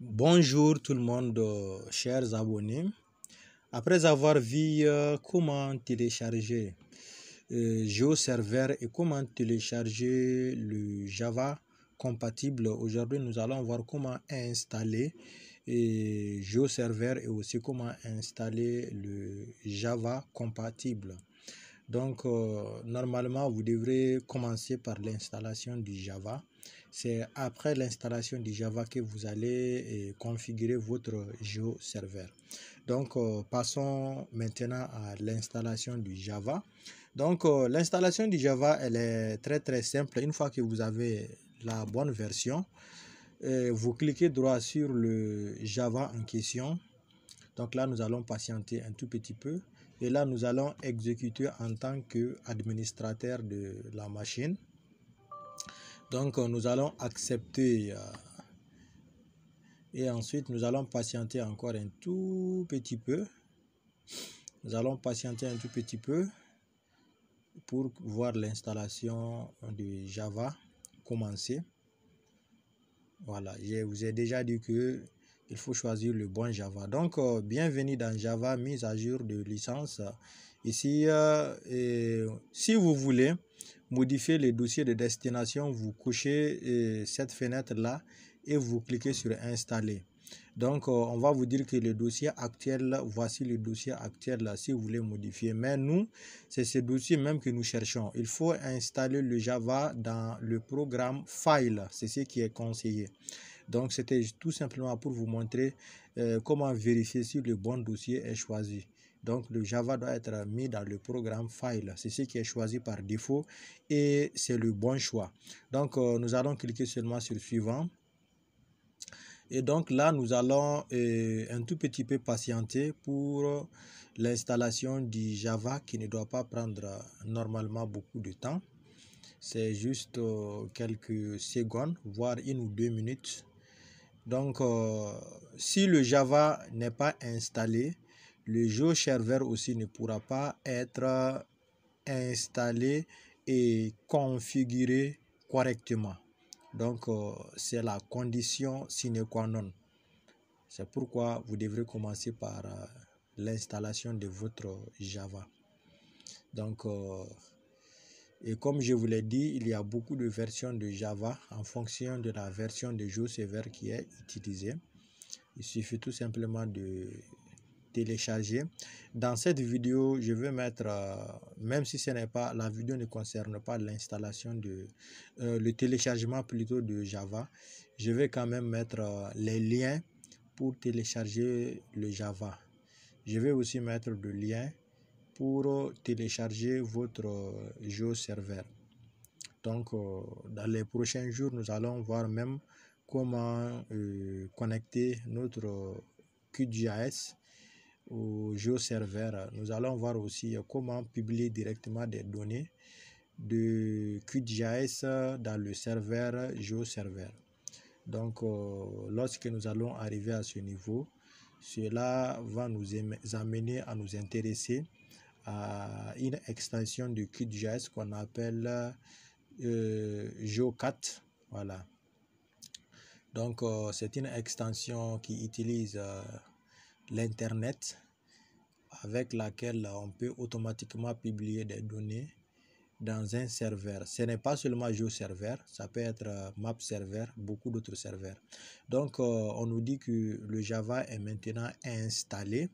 Bonjour tout le monde, euh, chers abonnés. Après avoir vu euh, comment télécharger euh, GeoServer et comment télécharger le Java compatible, aujourd'hui nous allons voir comment installer GeoServer et aussi comment installer le Java compatible. Donc, normalement, vous devrez commencer par l'installation du Java. C'est après l'installation du Java que vous allez euh, configurer votre GeoServer. Donc, euh, passons maintenant à l'installation du Java. Donc, euh, l'installation du Java, elle est très très simple. Une fois que vous avez la bonne version, vous cliquez droit sur le Java en question. Donc là, nous allons patienter un tout petit peu. Et là, nous allons exécuter en tant qu'administrateur de la machine. Donc euh, nous allons accepter euh, et ensuite nous allons patienter encore un tout petit peu. Nous allons patienter un tout petit peu pour voir l'installation de Java commencer. Voilà, je vous ai déjà dit que il faut choisir le bon Java. Donc, euh, bienvenue dans Java mise à jour de licence. Ici, et si vous voulez, modifier le dossier de destination, vous cochez euh, cette fenêtre-là et vous cliquez sur Installer. Donc, euh, on va vous dire que le dossier actuel, voici le dossier actuel là, si vous voulez modifier. Mais nous, c'est ce dossier même que nous cherchons. Il faut installer le Java dans le programme File, c'est ce qui est conseillé. Donc, c'était tout simplement pour vous montrer euh, comment vérifier si le bon dossier est choisi. Donc le Java doit être mis dans le programme File. C'est ce qui est choisi par défaut et c'est le bon choix. Donc euh, nous allons cliquer seulement sur Suivant. Et donc là, nous allons euh, un tout petit peu patienter pour l'installation du Java qui ne doit pas prendre normalement beaucoup de temps. C'est juste euh, quelques secondes, voire une ou deux minutes. Donc, si le Java n'est pas installé, le server aussi ne pourra pas être euh, installé et configuré correctement. Donc, euh, c'est la condition sine qua non. C'est pourquoi vous devrez commencer par euh, l'installation de votre Java. Donc, et comme je vous l'ai dit, il y a beaucoup de versions de Java en fonction de la version de server qui est utilisée. Il suffit tout simplement de télécharger. Dans cette vidéo, je vais mettre, euh, même si ce n'est pas, la vidéo ne concerne pas l'installation de, euh, le téléchargement plutôt de Java, je vais quand même mettre euh, les liens pour télécharger le Java. Je vais aussi mettre le lien pour télécharger votre GeoServer. serveur. Donc, dans les prochains jours, nous allons voir même comment connecter notre QGIS au GeoServer, nous allons voir aussi comment publier directement des données de QGIS dans le serveur GeoServer. Donc, euh, lorsque nous allons arriver à ce niveau, cela va nous amener à nous intéresser à une extension de QGIS qu'on appelle euh, GeoCat. Voilà. Donc, euh, c'est une extension qui utilise l'Internet avec laquelle on peut automatiquement publier des données dans un serveur. Ce n'est pas seulement GeoServer, ça peut être euh, MapServer, beaucoup d'autres serveurs. Donc, euh, on nous dit que le Java est maintenant installé.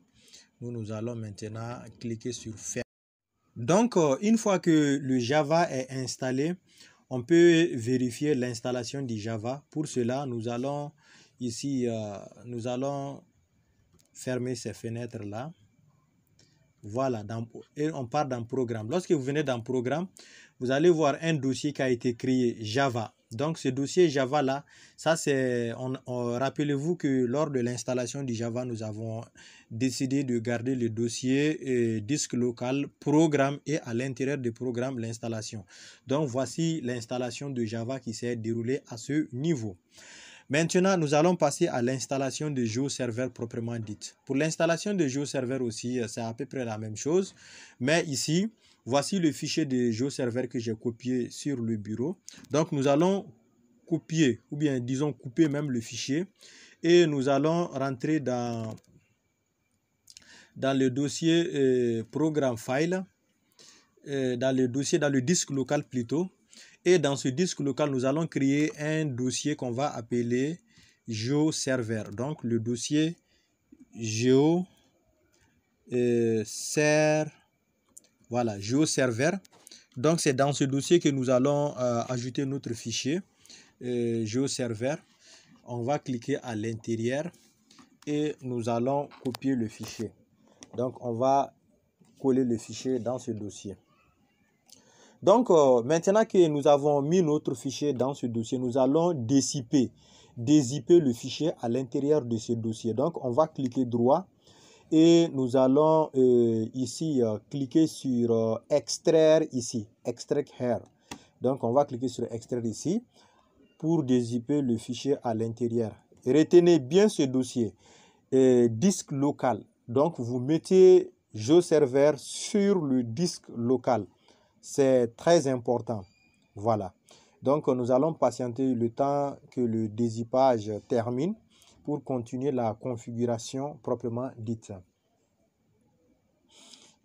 Nous, nous allons maintenant cliquer sur Faire. Donc, euh, une fois que le Java est installé, on peut vérifier l'installation du Java. Pour cela, nous allons ici, nous allons fermer ces fenêtres-là. Voilà, et on part dans Programme. Lorsque vous venez dans Programme, vous allez voir un dossier qui a été créé, Java. Donc ce dossier Java là, ça c'est, rappelez-vous que lors de l'installation du Java, nous avons décidé de garder le dossier euh, disque local, programme et à l'intérieur du programme l'installation. Donc voici l'installation de Java qui s'est déroulée à ce niveau. Maintenant, nous allons passer à l'installation de GeoServer proprement dite. Pour l'installation de GeoServer aussi, euh, c'est à peu près la même chose. Mais ici, voici le fichier de GeoServer que j'ai copié sur le bureau. Donc, nous allons copier, ou bien disons couper même le fichier. Et nous allons rentrer dans, dans le dossier euh, Program File, euh, dans le dossier, dans le disque local plutôt. Et dans ce disque local, nous allons créer un dossier qu'on va appeler GeoServer. Donc le dossier GeoServer. Euh, voilà, GeoServer. Donc c'est dans ce dossier que nous allons euh, ajouter notre fichier euh, GeoServer. On va cliquer à l'intérieur et nous allons copier le fichier. Donc on va coller le fichier dans ce dossier. Donc, euh, maintenant que nous avons mis notre fichier dans ce dossier, nous allons déciper, dézipper le fichier à l'intérieur de ce dossier. Donc, on va cliquer droit et nous allons euh, ici euh, cliquer sur extraire ici, extract here. Donc, on va cliquer sur extraire ici pour dézipper le fichier à l'intérieur. Retenez bien ce dossier, disque local. Donc, vous mettez serveur sur le disque local. C'est très important. Voilà. Donc, nous allons patienter le temps que le désipage termine pour continuer la configuration proprement dite.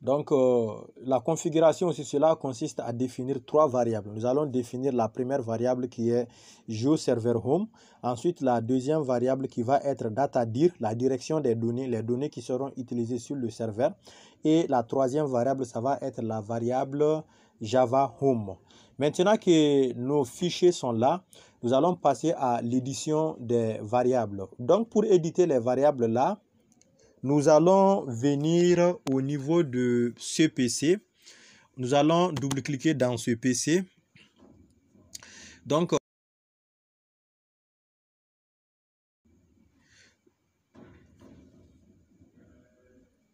Donc, euh, la configuration, aussi cela consiste à définir trois variables. Nous allons définir la première variable qui est geoserverhome ». Home. Ensuite, la deuxième variable qui va être DataDir, la direction des données, les données qui seront utilisées sur le serveur. Et la troisième variable, ça va être la variable Java Home. Maintenant que nos fichiers sont là, nous allons passer à l'édition des variables. Donc pour éditer les variables là, nous allons venir au niveau de ce PC. Nous allons double-cliquer dans ce PC. Donc,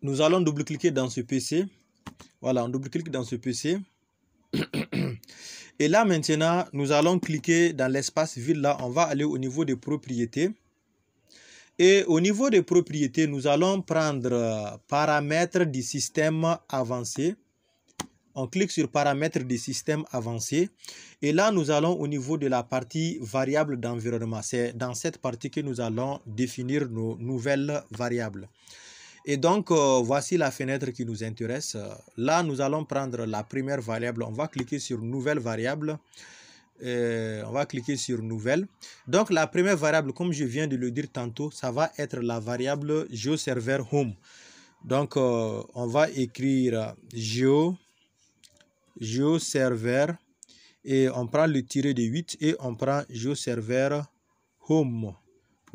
nous allons double-cliquer dans ce PC. Voilà, on double-clique dans ce PC. Et là maintenant, nous allons cliquer dans l'espace Là, On va aller au niveau des propriétés. Et au niveau des propriétés, nous allons prendre euh, paramètres du système avancé. On clique sur paramètres du système avancé. Et là, nous allons au niveau de la partie variable d'environnement. C'est dans cette partie que nous allons définir nos nouvelles variables. Et donc, euh, voici la fenêtre qui nous intéresse. Là, nous allons prendre la première variable. On va cliquer sur nouvelle variable. on va cliquer sur nouvelle. Donc, la première variable, comme je viens de le dire tantôt, ça va être la variable GeoServer Home. Donc, euh, on va écrire Geo, GeoServer et on prend le tiret de 8 et on prend GeoServer Home.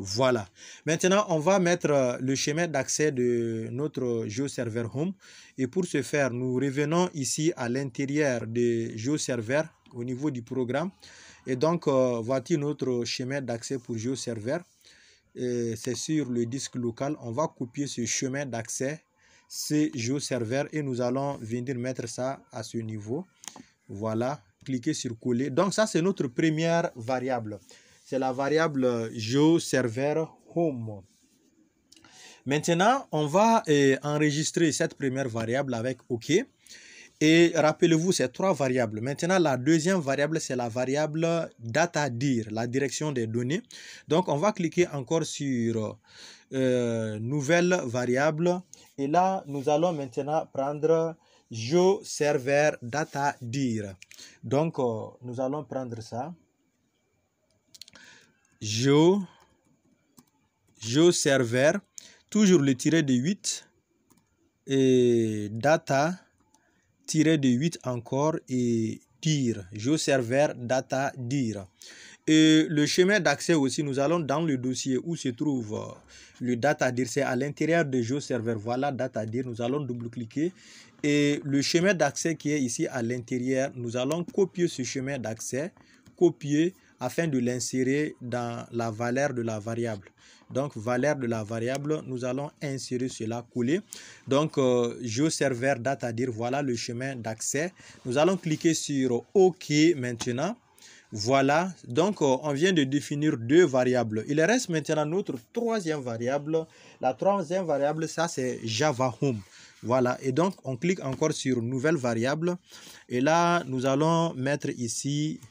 Voilà. Maintenant, on va mettre euh, le chemin d'accès de notre GeoServer Home. Et pour ce faire, nous revenons ici à l'intérieur de GeoServer au niveau du programme. Et donc, euh, voici notre chemin d'accès pour GeoServer. C'est sur le disque local. On va copier ce chemin d'accès, c'est GeoServer, et nous allons venir mettre ça à ce niveau. Voilà, cliquez sur coller. Donc, ça, c'est notre première variable c'est la variable serveur home. Maintenant, on va eh, enregistrer cette première variable avec OK. Et rappelez-vous, ces trois variables. Maintenant, la deuxième variable, c'est la variable dataDir, la direction des données. Donc, on va cliquer encore sur euh, nouvelle variable. Et là, nous allons maintenant prendre joServerDataDir. Donc, euh, nous allons prendre ça. Joe, Joe server, toujours le tiret de 8, et data, tiret de 8 encore, et DIR Joe server, data, dire. Et le chemin d'accès aussi, nous allons dans le dossier où se trouve euh, le data dir, c'est à l'intérieur de Joe server, voilà data dir, nous allons double-cliquer et le chemin d'accès qui est ici à l'intérieur, nous allons copier ce chemin d'accès, copier, afin de l'insérer dans la valeur de la variable. Donc, valeur de la variable, nous allons insérer cela, couler. Donc, euh, je serveur date à dire voilà le chemin d'accès. Nous allons cliquer sur OK maintenant. Voilà, donc euh, on vient de définir deux variables. Il reste maintenant notre troisième variable. La troisième variable, ça c'est Java Home. Voilà, et donc on clique encore sur nouvelle variable. Et là, nous allons mettre ici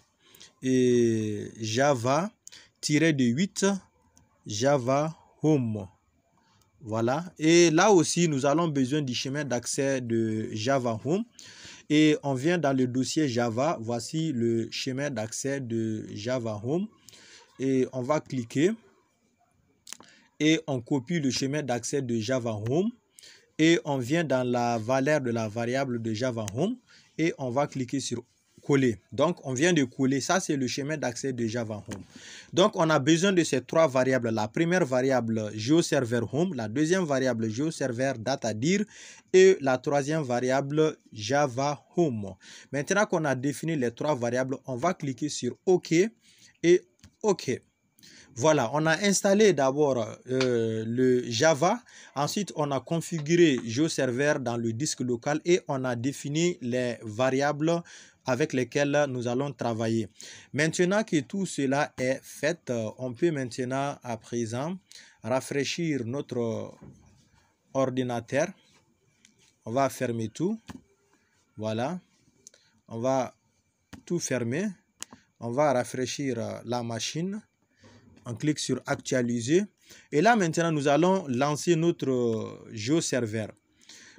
et Java de 8 Java Home. Voilà. Et là aussi, nous allons besoin du chemin d'accès de Java Home. Et on vient dans le dossier Java. Voici le chemin d'accès de Java Home. Et on va cliquer. Et on copie le chemin d'accès de Java Home. Et on vient dans la valeur de la variable de Java Home. Et on va cliquer sur donc, on vient de coller. Ça, c'est le chemin d'accès de Java Home. Donc, on a besoin de ces trois variables. La première variable, GeoServer Home. La deuxième variable, GeoServer DataDir. Et la troisième variable, Java Home. Maintenant qu'on a défini les trois variables, on va cliquer sur OK et OK. Voilà, on a installé d'abord euh, le Java, ensuite on a configuré GeoServer dans le disque local et on a défini les variables avec lesquelles nous allons travailler. Maintenant que tout cela est fait, euh, on peut maintenant à présent rafraîchir notre ordinateur. On va fermer tout. Voilà. On va tout fermer. On va rafraîchir euh, la machine. On clique sur actualiser. Et là maintenant, nous allons lancer notre GeoServer.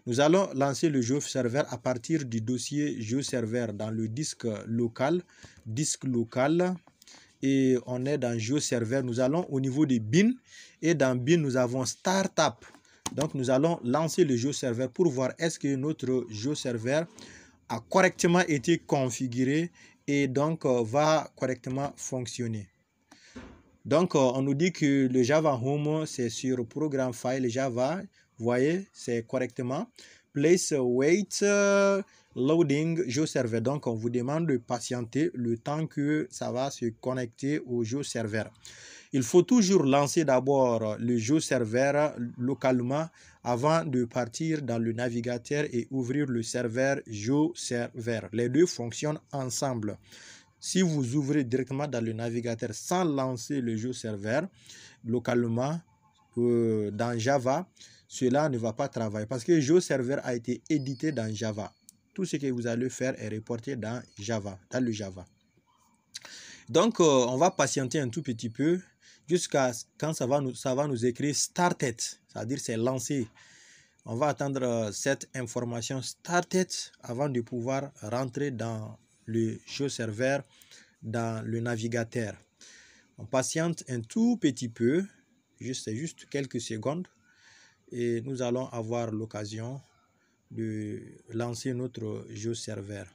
Nous allons lancer le GeoServer à partir du dossier GeoServer dans le disque local, disque local. Et on est dans GeoServer. Nous allons au niveau de BIN. Et dans BIN, nous avons Startup. Donc, nous allons lancer le GeoServer pour voir est-ce que notre GeoServer a correctement été configuré et donc euh, va correctement fonctionner. Donc, euh, on nous dit que le Java Home, c'est sur Program File Java. Vous voyez, c'est correctement. Place Wait euh, Loading jeu serveur. Donc, on vous demande de patienter le temps que ça va se connecter au jeu serveur. Il faut toujours lancer d'abord le jeu serveur localement avant de partir dans le navigateur et ouvrir le serveur jeu serveur. Les deux fonctionnent ensemble. Si vous ouvrez directement dans le navigateur sans lancer le jeu serveur localement euh, dans Java, cela ne va pas travailler parce que jeu serveur a été édité dans Java. Tout ce que vous allez faire est reporté dans Java, dans le Java. Donc, euh, on va patienter un tout petit peu jusqu'à quand ça va nous, ça nous écrire started, c'est-à-dire c'est lancé. On va attendre euh, cette information started avant de pouvoir rentrer dans le jeu serveur dans le navigateur. On patiente un tout petit peu, juste, juste quelques secondes, et nous allons avoir l'occasion de lancer notre jeu serveur.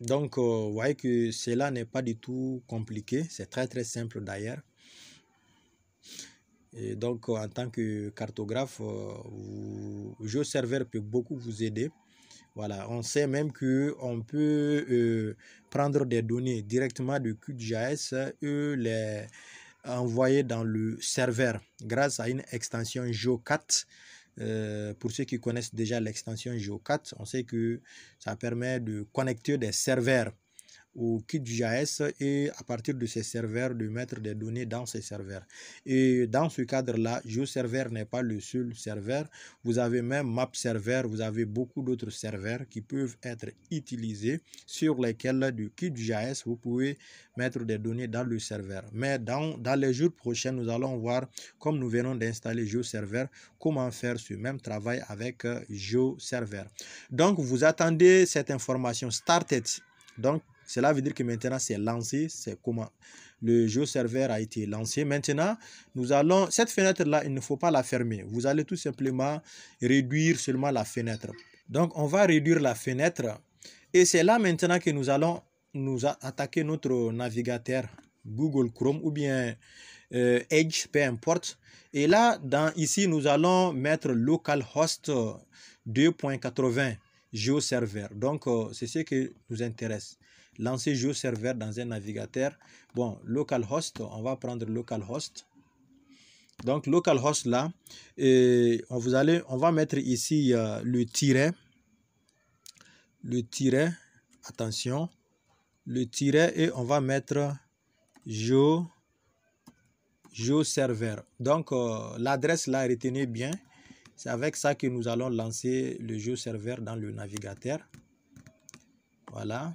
Donc, euh, vous voyez que cela n'est pas du tout compliqué, c'est très très simple d'ailleurs. Et donc, euh, en tant que cartographe, le euh, jeu serveur peut beaucoup vous aider voilà, on sait même que on peut euh, prendre des données directement de QGIS et les envoyer dans le serveur grâce à une extension GeoCat. Euh, pour ceux qui connaissent déjà l'extension GeoCat, on sait que ça permet de connecter des serveurs ou KitJS et à partir de ces serveurs de mettre des données dans ces serveurs. Et dans ce cadre-là, GeoServer n'est pas le seul serveur. Vous avez même MapServer, vous avez beaucoup d'autres serveurs qui peuvent être utilisés sur lesquels du KitJS, vous pouvez mettre des données dans le serveur. Mais dans, dans les jours prochains, nous allons voir, comme nous venons d'installer GeoServer, comment faire ce même travail avec GeoServer. Euh, Donc, vous attendez cette information started. Donc, cela veut dire que maintenant c'est lancé, c'est comment Le jeu serveur a été lancé. Maintenant, nous allons cette fenêtre là, il ne faut pas la fermer. Vous allez tout simplement réduire seulement la fenêtre. Donc on va réduire la fenêtre et c'est là maintenant que nous allons nous attaquer notre navigateur Google Chrome ou bien euh, Edge, peu importe. Et là, dans, ici, nous allons mettre localhost 2.80 GeoServer. Donc, euh, c'est ce qui nous intéresse lancer jeu serveur dans un navigateur. Bon, localhost, on va prendre localhost. Donc localhost là, et on, vous allez, on va mettre ici euh, le tiret, le tiret, attention, le tiret et on va mettre Geo, jeu serveur. Donc euh, l'adresse là, retenez bien, c'est avec ça que nous allons lancer le jeu serveur dans le navigateur. Voilà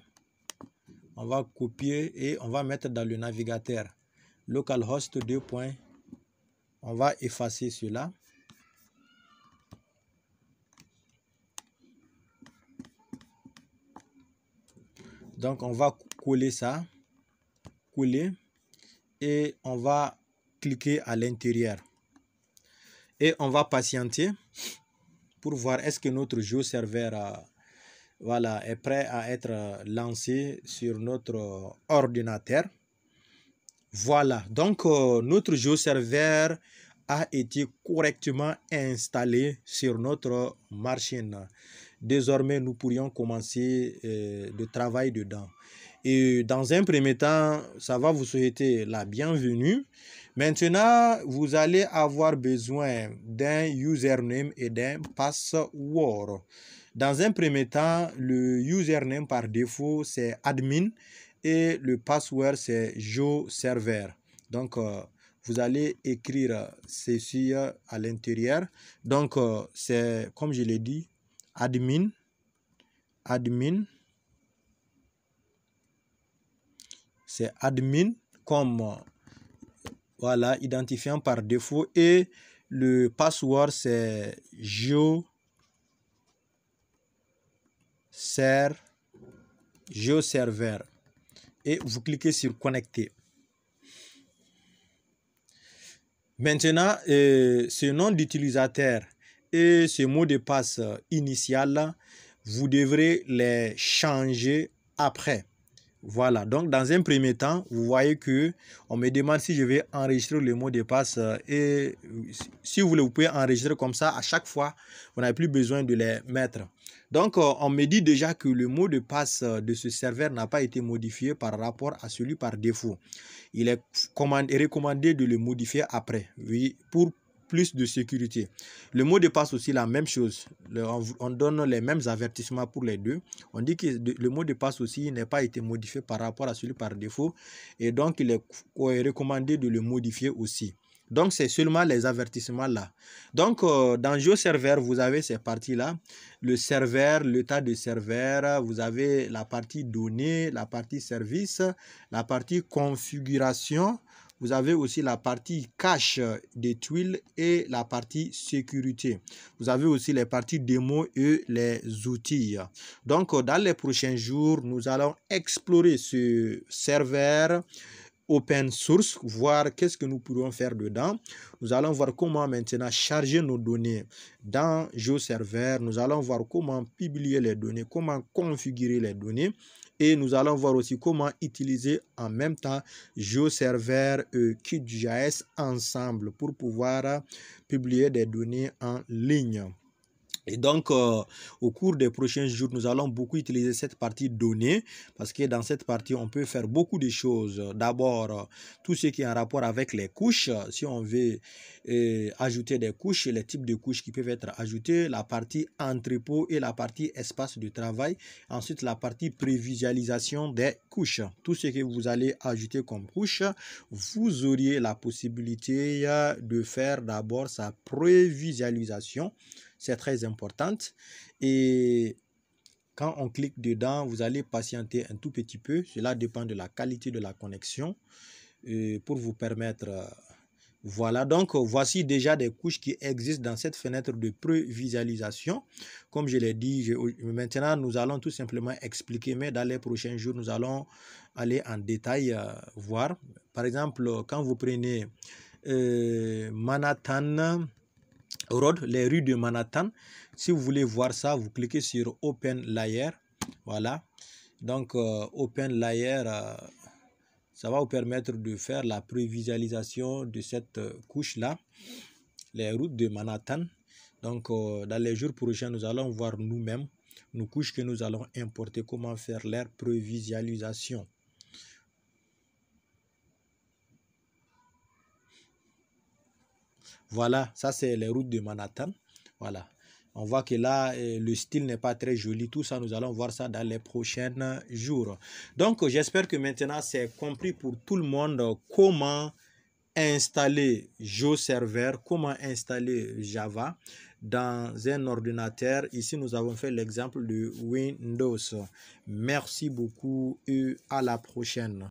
on va copier et on va mettre dans le navigateur localhost 2. On va effacer cela. Donc on va coller ça, coller et on va cliquer à l'intérieur. Et on va patienter pour voir est-ce que notre jeu serveur voilà, est prêt à être lancé sur notre ordinateur. Voilà, donc euh, notre jeu serveur a été correctement installé sur notre machine. Désormais, nous pourrions commencer euh, le travail dedans. Et dans un premier temps, ça va vous souhaiter la bienvenue. Maintenant, vous allez avoir besoin d'un username et d'un password. Dans un premier temps, le username par défaut, c'est admin et le password, c'est Joe Server. Donc, euh, vous allez écrire ceci euh, à l'intérieur. Donc, euh, c'est comme je l'ai dit, admin, admin, c'est admin comme voilà identifiant par défaut et le password c'est Joe ser GeoServer et vous cliquez sur connecter. Maintenant, euh, ce nom d'utilisateur et ce mot de passe initial, vous devrez les changer après. Voilà, donc dans un premier temps, vous voyez que on me demande si je vais enregistrer le mot de passe euh, et si vous voulez, vous pouvez enregistrer comme ça à chaque fois, vous n'avez plus besoin de les mettre. Donc, euh, on me dit déjà que le mot de passe euh, de ce serveur n'a pas été modifié par rapport à celui par défaut. Il est recommandé de le modifier après, oui, pour plus de sécurité. Le mot de passe aussi, la même chose. on, donne les mêmes avertissements pour les deux. On dit que le mot de passe aussi n'a pas été modifié par rapport à celui par défaut. Et donc, il est recommandé de le modifier aussi. Donc, c'est seulement les avertissements là. Donc, euh, dans GeoServer, vous avez ces parties-là. Le serveur, l'état de serveur, vous avez la partie données, la partie service, la partie configuration, vous avez aussi la partie cache des tuiles et la partie sécurité. Vous avez aussi les parties démo et les outils. Donc, dans les prochains jours, nous allons explorer ce serveur open source, voir qu'est-ce que nous pouvons faire dedans. Nous allons voir comment maintenant charger nos données dans GeoServer. Nous allons voir comment publier les données, comment configurer les données et nous allons voir aussi comment utiliser en même temps GeoServer et QGIS ensemble pour pouvoir publier des données en ligne. Et donc, euh, au cours des prochains jours, nous allons beaucoup utiliser cette partie données parce que dans cette partie, on peut faire beaucoup de choses. D'abord, euh, tout ce qui est en rapport avec les couches, euh, si on veut ajouter des couches, les types de couches qui peuvent être ajoutées, la partie entrepôt et la partie espace de travail. Ensuite, la partie prévisualisation des couches. Tout ce que vous allez ajouter comme couche, vous auriez la possibilité de faire d'abord sa prévisualisation c'est très important. Et quand on clique dedans, vous allez patienter un tout petit peu. Cela dépend de la qualité de la connexion euh, pour vous permettre... Euh, voilà, donc voici déjà des couches qui existent dans cette fenêtre de prévisualisation. Comme je l'ai dit, euh, maintenant nous allons tout simplement expliquer, mais dans les prochains jours, nous allons aller en détail voir. Par exemple, quand vous prenez euh, Manhattan, Road, les rues de Manhattan. Si vous voulez voir ça, vous cliquez sur Open Layer. Voilà. Donc, euh, Open Layer, euh, ça va vous permettre de faire la prévisualisation de cette euh, couche-là, les routes de Manhattan. Donc, dans les jours prochains, nous allons voir nous-mêmes nos couches que nous allons importer, comment faire leur prévisualisation. Voilà, ça c'est les routes de Manhattan. Voilà. On voit que là, euh, le style n'est pas très joli. Tout ça, nous allons voir ça dans les prochains jours. Donc, j'espère que maintenant, c'est compris pour tout le monde comment installer Server, comment installer Java dans un ordinateur. Ici, nous avons fait l'exemple de Windows. Merci beaucoup et à la prochaine.